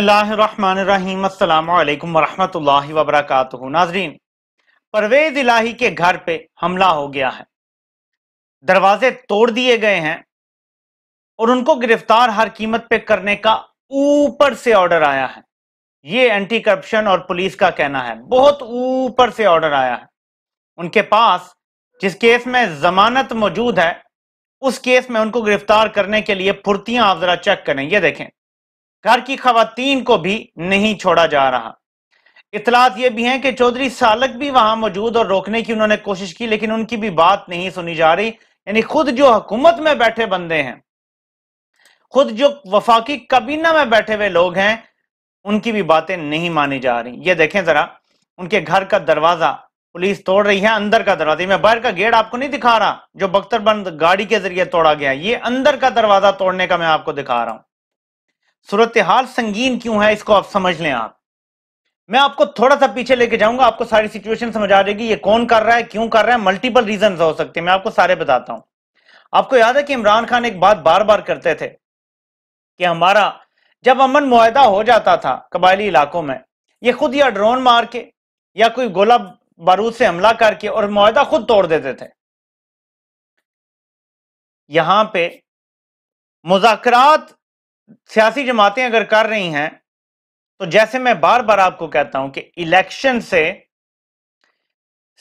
नाजरीन परवेज इलाही के घर पे हमला हो गया है दरवाजे तोड़ दिए गए हैं और उनको गिरफ्तार हर कीमत पे करने का ऊपर से ऑर्डर आया है ये एंटी करप्शन और पुलिस का कहना है बहुत ऊपर से ऑर्डर आया है उनके पास जिस केस में जमानत मौजूद है उस केस में उनको गिरफ्तार करने के लिए फुर्तियां आप जरा चेक करें यह देखें घर की खातन को भी नहीं छोड़ा जा रहा इतलात ये भी है कि चौधरी सालक भी वहां मौजूद और रोकने की उन्होंने कोशिश की लेकिन उनकी भी बात नहीं सुनी जा रही यानी खुद जो हुकूमत में बैठे बंदे हैं खुद जो वफाकी काबीना में बैठे हुए लोग हैं उनकी भी बातें नहीं मानी जा रही ये देखें जरा उनके घर का दरवाजा पुलिस तोड़ रही है अंदर का दरवाजा मैं बाहर का गेट आपको नहीं दिखा रहा जो बख्तरबंद गाड़ी के जरिए तोड़ा गया ये अंदर का दरवाजा तोड़ने का मैं आपको दिखा रहा हूं सूरत हाल संगीन क्यों है इसको आप समझ लें आप मैं आपको थोड़ा सा पीछे लेके जाऊंगा आपको सारी सिचुएशन समझ आ जाएगी ये कौन कर रहा है क्यों कर रहा है मल्टीपल रीजन हो सकते हैं मैं आपको सारे बताता हूं आपको याद है कि इमरान खान एक बात बार बार करते थे कि हमारा जब अमन मुहिदा हो जाता था कबायली इलाकों में ये खुद या ड्रोन मार के या कोई गोला बारूद से हमला करके और मुहिदा खुद तोड़ देते थे यहां पे मुजाकरात सियासी जमातें अगर कर रही हैं तो जैसे मैं बार बार आपको कहता हूं कि इलेक्शन से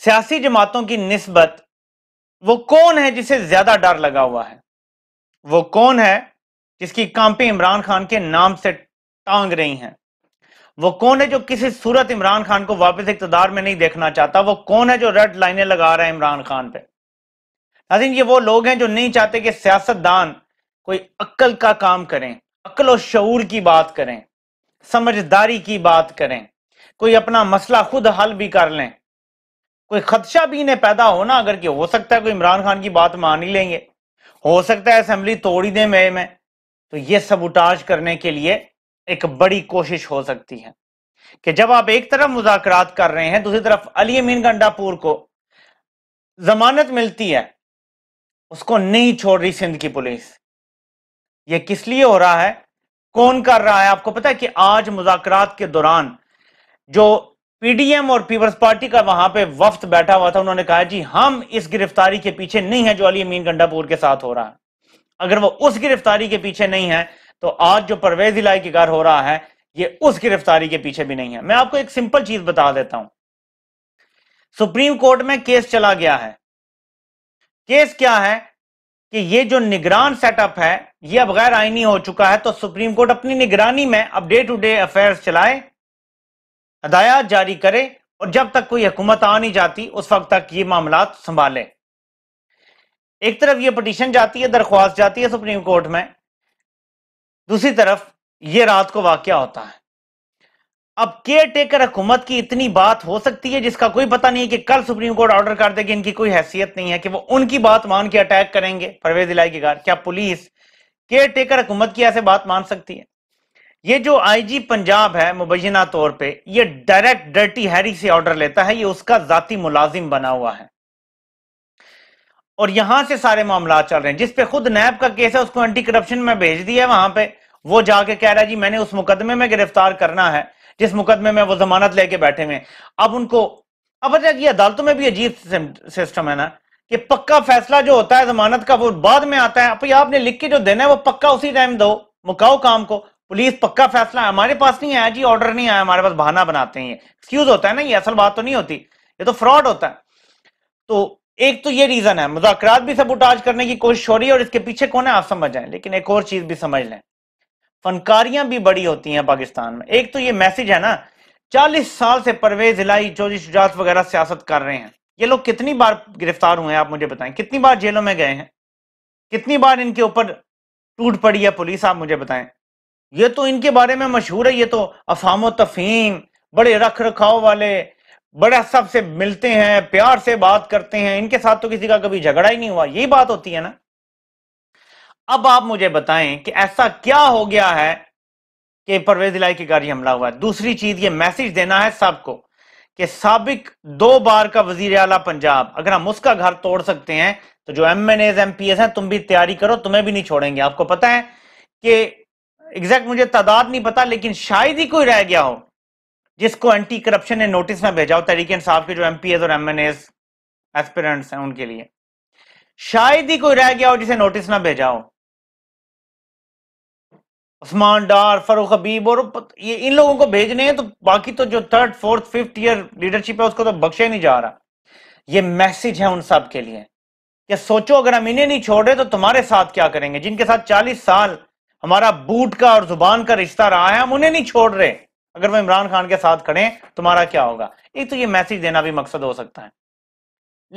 सियासी जमातों की नस्बत वो कौन है जिसे ज्यादा डर लगा हुआ है वो कौन है जिसकी कांपे इमरान खान के नाम से टांग रही हैं वो कौन है जो किसी सूरत इमरान खान को वापस इकतदार में नहीं देखना चाहता वो कौन है जो रेड लाइनें लगा रहा है इमरान खान पे नाजिन ये वो लोग हैं जो नहीं चाहते कि सियासतदान कोई अक्ल का काम करें अक्ल और शूर की बात करें समझदारी की बात करें कोई अपना मसला खुद हल भी कर लें कोई खदशा भी इन्हें पैदा हो ना अगर कि हो सकता है कोई इमरान खान की बात मान ही लेंगे हो सकता है असम्बली तोड़ी दे मे मई में तो ये सबुटाज करने के लिए एक बड़ी कोशिश हो सकती है कि जब आप एक तरफ मुजाकर कर रहे हैं दूसरी तरफ अली अमीन गंडापुर को जमानत मिलती है उसको नहीं छोड़ रही सिंध की पुलिस यह किस लिए हो रहा है कौन कर रहा है आपको पता है कि आज मुजाकरात के दौरान जो पीडीएम और पीपल्स पार्टी का वहां पे वफ्त बैठा हुआ था उन्होंने कहा जी हम इस गिरफ्तारी के पीछे नहीं है जो अली अमीन गंडापुर के साथ हो रहा है अगर वो उस गिरफ्तारी के पीछे नहीं है तो आज जो परवेज इलाई के घर हो रहा है ये उस गिरफ्तारी के पीछे भी नहीं है मैं आपको एक सिंपल चीज बता देता हूं सुप्रीम कोर्ट में केस चला गया है केस क्या है कि ये जो निगरान सेटअप है ये अब गैर आईनी हो चुका है तो सुप्रीम कोर्ट अपनी निगरानी में अब डे टू डे अफेयर्स चलाए हदायत जारी करे और जब तक कोई हुकूमत आ नहीं जाती उस वक्त तक ये मामला संभाले एक तरफ ये पटिशन जाती है दरख्वास्त जाती है सुप्रीम कोर्ट में दूसरी तरफ ये रात को वाक्य होता है अब केयर टेकर हुकूमत की इतनी बात हो सकती है जिसका कोई पता नहीं है कि कल सुप्रीम कोर्ट ऑर्डर कर दे कि इनकी कोई हैसियत नहीं है कि वो उनकी बात मान के अटैक करेंगे परवेज इलाई के घर क्या पुलिस केयर टेकर हुकूमत की ऐसे बात मान सकती है ये जो आईजी पंजाब है मुबैना तौर पे ये डायरेक्ट डर्टी हैरी से ऑर्डर लेता है ये उसका जाति मुलाजिम बना हुआ है और यहां से सारे मामला चल रहे हैं जिसपे खुद नैब का केस है उसको एंटी करप्शन में भेज दिया है वहां पे वो जाके कह रहा है जी मैंने उस मुकदमे में गिरफ्तार करना है जिस मुकदमे में वो जमानत लेके बैठे हुए अब उनको अब अच्छा ये अदालतों में भी अजीब सिस्टम है ना कि पक्का फैसला जो होता है जमानत का वो बाद में आता है अभी आपने लिख के जो देना है वो पक्का उसी टाइम दो मुकाओ काम को पुलिस पक्का फैसला हमारे पास नहीं आया जी ऑर्डर नहीं आया हमारे पास बहाना बनाते हैं ये एक्सक्यूज होता है ना ये असल बात तो नहीं होती ये तो फ्रॉड होता है तो एक तो ये रीजन है मुजाकर भी सब उठाज करने की कोशिश हो रही है और इसके पीछे कौन है आप समझ जाए लेकिन एक और चीज भी समझ लें फनकारियां भी बड़ी होती हैं पाकिस्तान में एक तो ये मैसेज है ना चालीस साल से परवेज इलाई चौधरी शुजात वगैरह सियासत कर रहे हैं ये लोग कितनी बार गिरफ्तार हुए हैं आप मुझे बताएं कितनी बार जेलों में गए हैं कितनी बार इनके ऊपर टूट पड़ी है पुलिस आप मुझे बताएं ये तो इनके बारे में मशहूर है ये तो अफाम तफीम बड़े रख रखाव वाले बड़े सबसे मिलते हैं प्यार से बात करते हैं इनके साथ तो किसी का कभी झगड़ा ही नहीं हुआ यही बात होती है ना अब आप मुझे बताएं कि ऐसा क्या हो गया है कि परवेज इलाई की गाड़ी हमला हुआ है दूसरी चीज ये मैसेज देना है सबको कि सबक दो बार का वजीर अला पंजाब अगर हम उसका घर तोड़ सकते हैं तो जो M N As M P S है तुम भी तैयारी करो तुम्हें भी नहीं छोड़ेंगे आपको पता है कि एग्जैक्ट मुझे तादाद नहीं पता लेकिन शायद ही कोई रह गया हो जिसको एंटी करप्शन ने नोटिस में भेजा हो तरीके इंसाफ के जो एम पी एस और एम एन एस एस्पिरेंट्स हैं उनके लिए शायद ही कोई रह गया हो जिसे नोटिस ना भेजा हो उस्मान डार फरूख हबीब और ये इन लोगों को भेजने हैं तो बाकी तो जो third fourth fifth year leadership है उसको तो बख्शे नहीं जा रहा ये मैसेज है उन सब के लिए कि सोचो अगर हम इन्हें नहीं छोड़ रहे तो तुम्हारे साथ क्या करेंगे जिनके साथ चालीस साल हमारा बूट का और जुबान का रिश्ता रहा है हम उन्हें नहीं छोड़ रहे अगर वो इमरान खान के साथ खड़े तुम्हारा क्या होगा एक तो ये मैसेज देना भी मकसद हो सकता है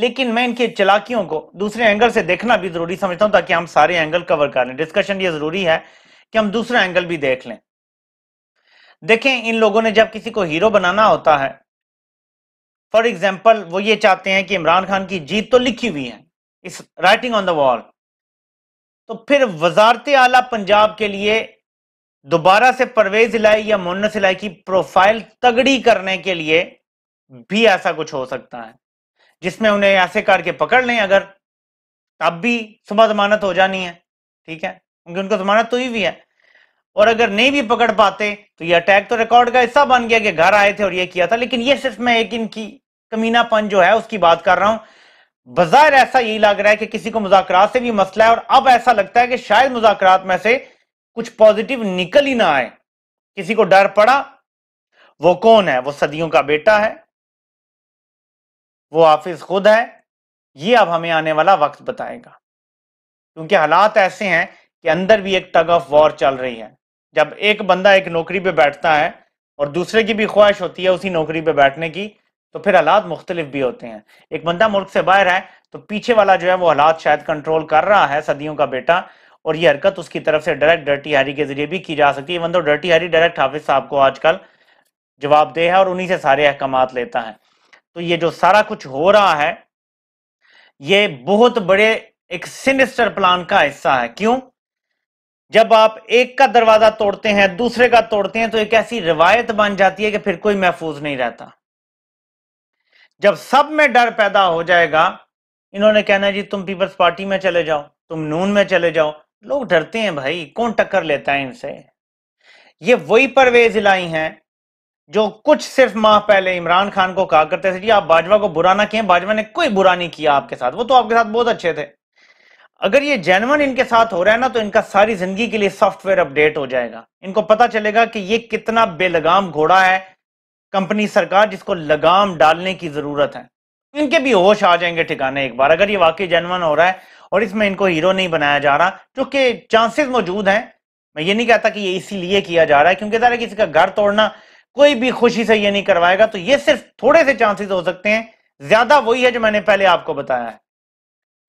लेकिन मैं इनकी चलाकियों को दूसरे एंगल से देखना भी जरूरी समझता हूं ताकि हम सारे एंगल कवर कर लें डिस्कशन ये जरूरी है कि हम दूसरा एंगल भी देख लें देखें इन लोगों ने जब किसी को हीरो बनाना होता है फॉर एग्जाम्पल वो ये चाहते हैं कि इमरान खान की जीत तो लिखी हुई है इस राइटिंग ऑन द वॉल तो फिर वजारत आला पंजाब के लिए दोबारा से परवेज इलाई या मुन्नस सिलाई की प्रोफाइल तगड़ी करने के लिए भी ऐसा कुछ हो सकता है जिसमें उन्हें ऐसे करके पकड़ लें अगर तब भी सुबह जमानत हो जानी है ठीक है क्योंकि उनको जमानत तो ही भी है और अगर नहीं भी पकड़ पाते तो ये अटैक तो रिकॉर्ड का हिस्सा बन गया कि घर आए थे और ये किया था लेकिन ये सिर्फ मैं एक इनकी कमीनापन जो है उसकी बात कर रहा हूं बाजार ऐसा यही लग रहा है कि किसी को मुजाकरात से भी मसला है और अब ऐसा लगता है कि शायद मुजाकरात में से कुछ पॉजिटिव निकल ही ना आए किसी को डर पड़ा वो कौन है वो सदियों का बेटा है वो हाफिज खुद है ये अब हमें आने वाला वक्त बताएगा क्योंकि हालात ऐसे हैं के अंदर भी एक टग ऑफ वॉर चल रही है जब एक बंदा एक नौकरी पे बैठता है और दूसरे की भी ख्वाहिश होती है उसी नौकरी पे बैठने की तो फिर हालात मुख्तलिफ भी होते हैं एक बंदा मुल्क से बाहर है तो पीछे वाला जो है वो हालात शायद कंट्रोल कर रहा है सदियों का बेटा और ये हरकत उसकी तरफ से डायरेक्ट डर्टी हारी के जरिए भी की जा सकती है बंदो डर्टी हारी डायरेक्ट हाफिज साहब को आजकल जवाब दे है और उन्हीं से सारे अहकाम लेता है तो ये जो सारा कुछ हो रहा है ये बहुत बड़े एक सिनिस्टर प्लान का हिस्सा है क्यों जब आप एक का दरवाजा तोड़ते हैं दूसरे का तोड़ते हैं तो एक ऐसी रिवायत बन जाती है कि फिर कोई महफूज नहीं रहता जब सब में डर पैदा हो जाएगा इन्होंने कहना जी तुम पीपल्स पार्टी में चले जाओ तुम नून में चले जाओ लोग डरते हैं भाई कौन टक्कर लेता है इनसे ये वही परवेज इलाई हैं जो कुछ सिर्फ माह पहले इमरान खान को कहा करते थे जी आप बाजवा को बुरा ना कहें बाजवा ने कोई बुरा नहीं किया आपके साथ वो तो आपके साथ बहुत अच्छे थे अगर ये जेनवन इनके साथ हो रहा है ना तो इनका सारी जिंदगी के लिए सॉफ्टवेयर अपडेट हो जाएगा इनको पता चलेगा कि ये कितना बेलगाम घोड़ा है कंपनी सरकार जिसको लगाम डालने की जरूरत है इनके भी होश आ जाएंगे ठिकाने एक बार अगर ये वाकई जेनवन हो रहा है और इसमें इनको हीरो नहीं बनाया जा रहा जो कि चांसेस मौजूद हैं मैं ये नहीं कहता कि ये इसीलिए किया जा रहा है क्योंकि जरा किसी का घर तोड़ना कोई भी खुशी से ये नहीं करवाएगा तो ये सिर्फ थोड़े से चांसेस हो सकते हैं ज्यादा वही है जो मैंने पहले आपको बताया है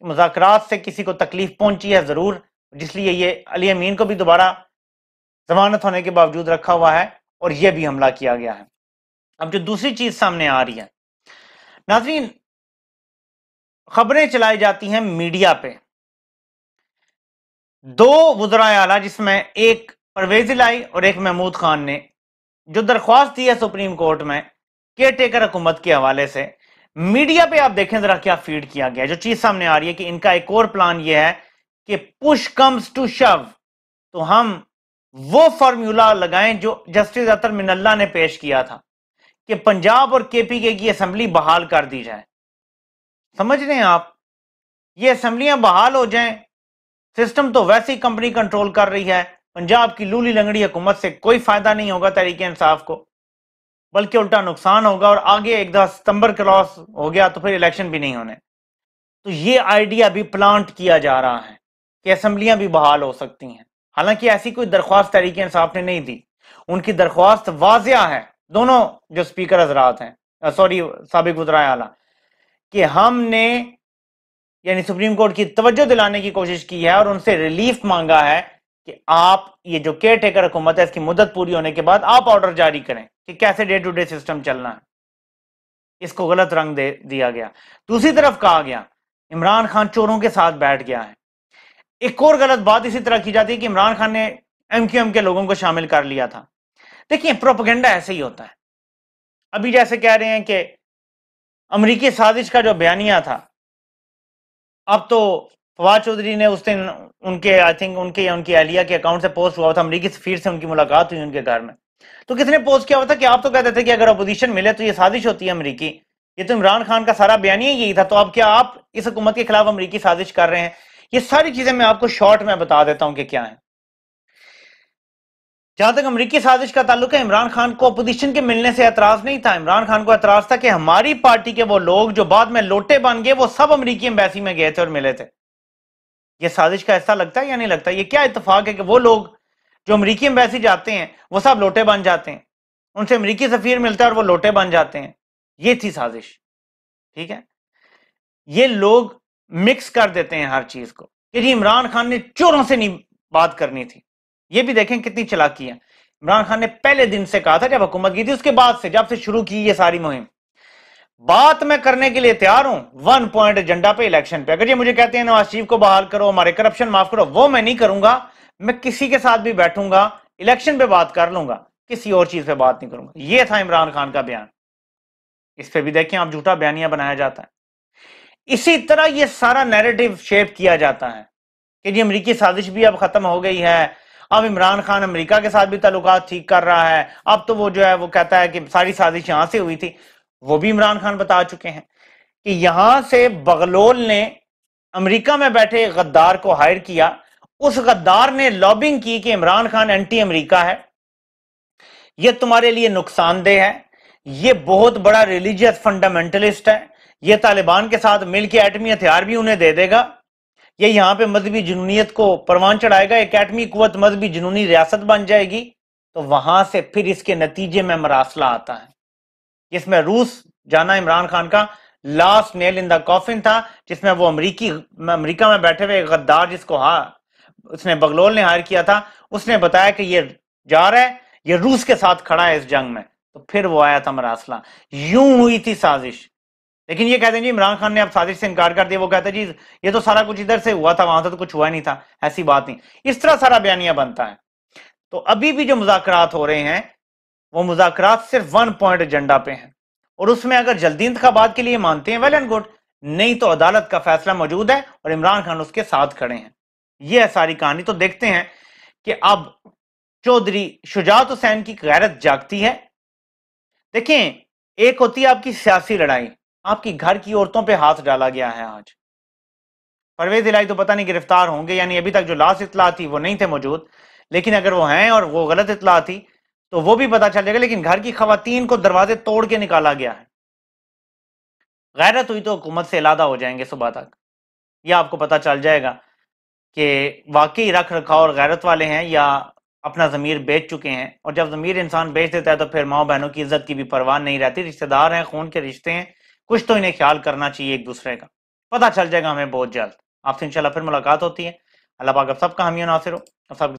मुजाकर से किसी को तकलीफ पहुंची है ज़रूर जिसलिए ये अली अमीन को भी दोबारा जमानत होने के बावजूद रखा हुआ है और यह भी हमला किया गया है अब जो दूसरी चीज़ सामने आ रही है नाजरीन खबरें चलाई जाती हैं मीडिया पे दो वजरा आला जिसमें एक परवेज लाई और एक महमूद खान ने जो दरख्वास्त दी है सुप्रीम कोर्ट में केयर टेकर हुकूमत के हवाले से मीडिया पे आप देखें जरा क्या फीड किया गया जो चीज सामने आ रही है कि इनका एक और प्लान यह है कि पुश कम्स टू शव तो हम वो फॉर्मूला लगाएं जो जस्टिस अतर मिनल्ला ने पेश किया था कि पंजाब और केपीके की असेंबली बहाल कर दी जाए समझ रहे हैं आप ये असम्बलियां बहाल हो जाएं सिस्टम तो वैसे ही कंपनी कंट्रोल कर रही है पंजाब की लूली लंगड़ी हुकूमत से कोई फायदा नहीं होगा तरीके इंसाफ को बल्कि उल्टा नुकसान होगा और आगे एक दस सितंबर क्रॉस हो गया तो फिर इलेक्शन भी नहीं होने तो ये आइडिया भी प्लांट किया जा रहा है कि असम्बलियां भी बहाल हो सकती हैं हालांकि ऐसी कोई दरख्वास्त तहरीक इंसाफ ने नहीं दी उनकी दरख्वास्त वाजिया है दोनों जो स्पीकर हजरात हैं सॉरी सबक वजरा आला कि हमने यानी सुप्रीम कोर्ट की तवज्जो दिलाने की कोशिश की है और उनसे रिलीफ मांगा है कि आप ये जो केयर टेकर हुकूमत है इसकी मुदत पूरी होने के बाद आप ऑर्डर जारी करें कि कैसे डे टू डे सिस्टम चलना है इसको गलत रंग दे दिया गया दूसरी तरफ कहा गया इमरान खान चोरों के साथ बैठ गया है एक और गलत बात इसी तरह की जाती है कि इमरान खान ने एमक्यूएम के लोगों को शामिल कर लिया था देखिए प्रोपगेंडा ऐसे ही होता है अभी जैसे कह रहे हैं कि अमरीकी साजिश का जो बयानिया था अब तो फवाद चौधरी ने उस दिन उनके आई थिंक उनके या उनकी अहलिया के अकाउंट से पोस्ट हुआ था अमरीकी सफीर से उनकी मुलाकात हुई उनके घर में तो किसने पोज किया हुआ था कि आप तो कहते थे कि अगर अपोजिशन मिले तो ये साजिश होती है अमरीकी ये तो इमरान खान का सारा बयान ही यही था तो अब क्या आप इस हुकूमत के खिलाफ अमरीकी साजिश कर रहे हैं ये सारी चीजें मैं आपको शॉर्ट में बता देता हूं कि क्या है जहां तक अमरीकी साजिश का ताल्लुक है इमरान खान को अपोजिशन के मिलने से एतराज नहीं था इमरान खान को एतराज था कि हमारी पार्टी के वो लोग जो बाद में लोटे बन गए वो सब अमरीकी एम्बेसी में गए थे और मिले थे ये साजिश का ऐसा लगता है या नहीं लगता ये क्या इतफाक है कि वो लोग जो अमरीकी एम्बेसी जाते हैं वो सब लोटे बन जाते हैं उनसे अमरीकी सफीर मिलता है और वो लोटे बन जाते हैं ये थी साजिश ठीक है ये लोग मिक्स कर देते हैं हर चीज को कि जी इमरान खान ने चोरों से नहीं बात करनी थी ये भी देखें कितनी चलाकी है इमरान खान ने पहले दिन से कहा था जब हुकूमत की थी उसके बाद से जब से शुरू की ये सारी मुहिम बात मैं करने के लिए तैयार हूं वन पॉइंट एजेंडा पे इलेक्शन पे अगर ये मुझे कहते हैं नवाज शरीफ को बहाल करो हमारे करप्शन माफ करो वो मैं नहीं करूंगा मैं किसी के साथ भी बैठूंगा इलेक्शन पे बात कर लूंगा किसी और चीज पे बात नहीं करूंगा ये था इमरान खान का बयान इस पे भी देखें आप झूठा बयानिया बनाया जाता है इसी तरह ये सारा नैरेटिव शेप किया जाता है कि जी अमरीकी साजिश भी अब खत्म हो गई है अब इमरान खान अमेरिका के साथ भी ताल्लुक ठीक कर रहा है अब तो वो जो है वो कहता है कि सारी साजिश यहां से हुई थी वो भी इमरान खान बता चुके हैं कि यहां से बगलोल ने अमेरिका में बैठे गद्दार को हायर किया उस गद्दार ने लॉबिंग की कि इमरान खान एंटी अमेरिका है यह तुम्हारे लिए नुकसानदेह है यह बहुत बड़ा रिलीजियस फंडामेंटलिस्ट है यह तालिबान के साथ मिलकर एटमी हथियार भी उन्हें दे देगा यह यहां पे मजहबी जुनूनीत को परवान चढ़ाएगा एक एटमी कुत मजहबी जुनूनी रियासत बन जाएगी तो वहां से फिर इसके नतीजे में मरासला आता है जिसमें रूस जाना इमरान खान का last nail in the coffin था जिसमें वो अमरीकी अमरीका में बैठे हुए गद्दार जिसको हा उसने बगलोल ने हायर किया था उसने बताया कि ये जा रहा है ये रूस के साथ खड़ा है इस जंग में तो फिर वो आया था मरासला यूं हुई थी साजिश लेकिन ये कहते हैं जी इमरान खान ने अब साजिश से इनकार कर दिया वो कहते जी ये तो सारा कुछ इधर से हुआ था वहां से तो कुछ हुआ नहीं था ऐसी बात नहीं इस तरह सारा बयानिया बनता है तो अभी भी जो मुजाकर हो रहे हैं वो मुजाकर सिर्फ वन पॉइंट एजेंडा पे हैं और उसमें अगर जल्दी इंतबात के लिए मानते हैं वेल एंड गुड नहीं तो अदालत का फैसला मौजूद है और इमरान खान उसके साथ खड़े हैं ये है सारी कहानी तो देखते हैं कि अब चौधरी शुजात हुसैन की गैरत जागती है देखें एक होती है आपकी सियासी लड़ाई आपकी घर की औरतों पे हाथ डाला गया है आज परवेज इलाही तो पता नहीं गिरफ्तार होंगे यानी अभी तक जो लास्ट इतला थी वो नहीं थे मौजूद लेकिन अगर वो हैं और वो गलत इतला थी तो वो भी पता चल जाएगा लेकिन घर की खातन को दरवाजे तोड़ के निकाला गया है गैरत हुई तो हुकूमत से इलादा हो जाएंगे सुबह तक यह आपको पता चल जाएगा कि वाकई रख रखाव और गैरत वाले हैं या अपना ज़मीर बेच चुके हैं और जब ज़मीर इंसान बेच देता है तो फिर माओ बहनों की इज्जत की भी परवाह नहीं रहती रिश्तेदार हैं खून के रिश्ते हैं कुछ तो इन्हें ख्याल करना चाहिए एक दूसरे का पता चल जाएगा हमें बहुत जल्द आपसे इंशाल्लाह फिर मुलाकात होती है अल्लाह पाक सब का हमी नासिर हो सब